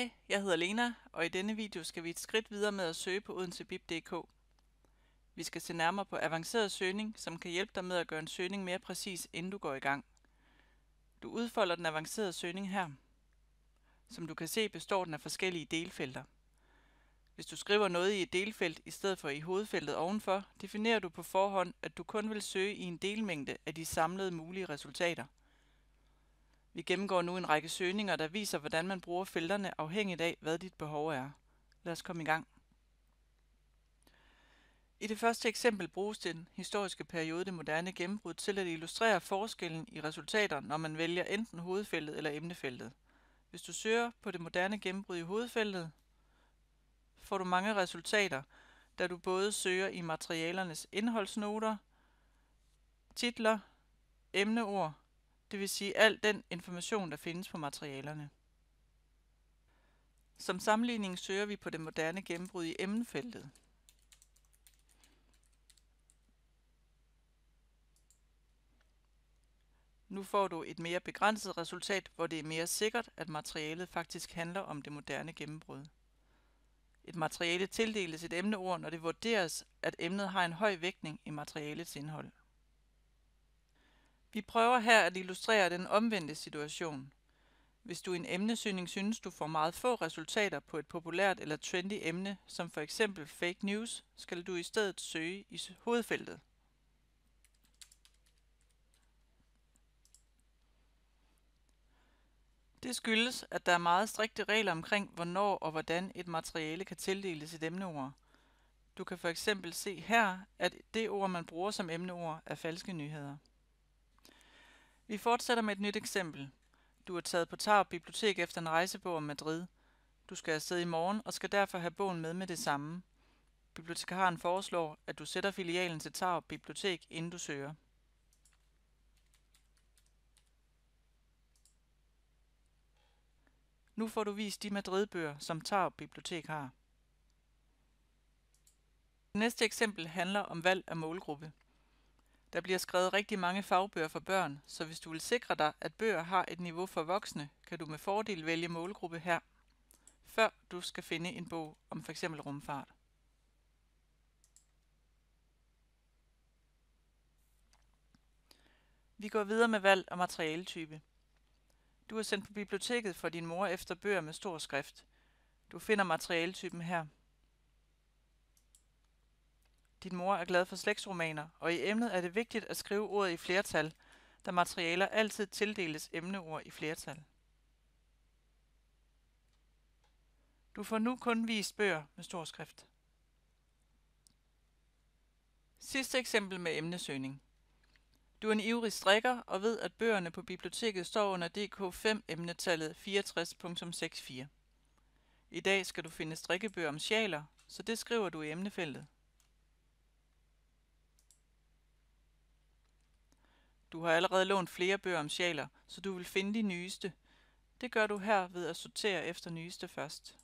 Hej, jeg hedder Lena, og i denne video skal vi et skridt videre med at søge på odensebib.dk. Vi skal se nærmere på avanceret søgning, som kan hjælpe dig med at gøre en søgning mere præcis, inden du går i gang. Du udfolder den avancerede søgning her. Som du kan se, består den af forskellige delfelter. Hvis du skriver noget i et delfelt i stedet for i hovedfeltet ovenfor, definerer du på forhånd, at du kun vil søge i en delmængde af de samlede mulige resultater – vi gennemgår nu en række søgninger, der viser, hvordan man bruger felterne afhængigt af, hvad dit behov er. Lad os komme i gang. I det første eksempel bruges den historiske periode det moderne gennembrud til at illustrere forskellen i resultater, når man vælger enten hovedfeltet eller emnefeltet. Hvis du søger på det moderne gennembrud i hovedfeltet, får du mange resultater, da du både søger i materialernes indholdsnoter, titler, emneord det vil sige al den information, der findes på materialerne. Som sammenligning søger vi på det moderne gennembrud i emnefeltet. Nu får du et mere begrænset resultat, hvor det er mere sikkert, at materialet faktisk handler om det moderne gennembrud. Et materiale tildeles et emneord, når det vurderes, at emnet har en høj vægtning i materialets indhold. Vi prøver her at illustrere den omvendte situation. Hvis du i en emnesøgning synes, du får meget få resultater på et populært eller trendy emne, som for eksempel fake news, skal du i stedet søge i hovedfeltet. Det skyldes, at der er meget strikte regler omkring, hvornår og hvordan et materiale kan tildeles et emneord. Du kan for eksempel se her, at det ord, man bruger som emneord, er falske nyheder. Vi fortsætter med et nyt eksempel. Du er taget på Tarp Bibliotek efter en rejsebog om Madrid. Du skal afsted i morgen og skal derfor have bogen med med det samme. Bibliotekaren foreslår, at du sætter filialen til Tarp Bibliotek, inden du søger. Nu får du vist de Madrid-bøger, som Tarp Bibliotek har. Det næste eksempel handler om valg af målgruppe. Der bliver skrevet rigtig mange fagbøger for børn, så hvis du vil sikre dig, at bøger har et niveau for voksne, kan du med fordel vælge målgruppe her, før du skal finde en bog om f.eks. rumfart. Vi går videre med valg og materialetype. Du er sendt på biblioteket for din mor efter bøger med stor skrift. Du finder materialetypen her. Din mor er glad for slægtsromaner, og i emnet er det vigtigt at skrive ordet i flertal, da materialer altid tildeles emneord i flertal. Du får nu kun vist bøger med stor skrift. Sidste eksempel med emnesøgning. Du er en ivrig strikker og ved, at bøgerne på biblioteket står under DK5 emnetallet 64.64. I dag skal du finde strikkebøger om sjaler, så det skriver du i emnefeltet. Du har allerede lånt flere bøger om sjæler, så du vil finde de nyeste. Det gør du her ved at sortere efter nyeste først.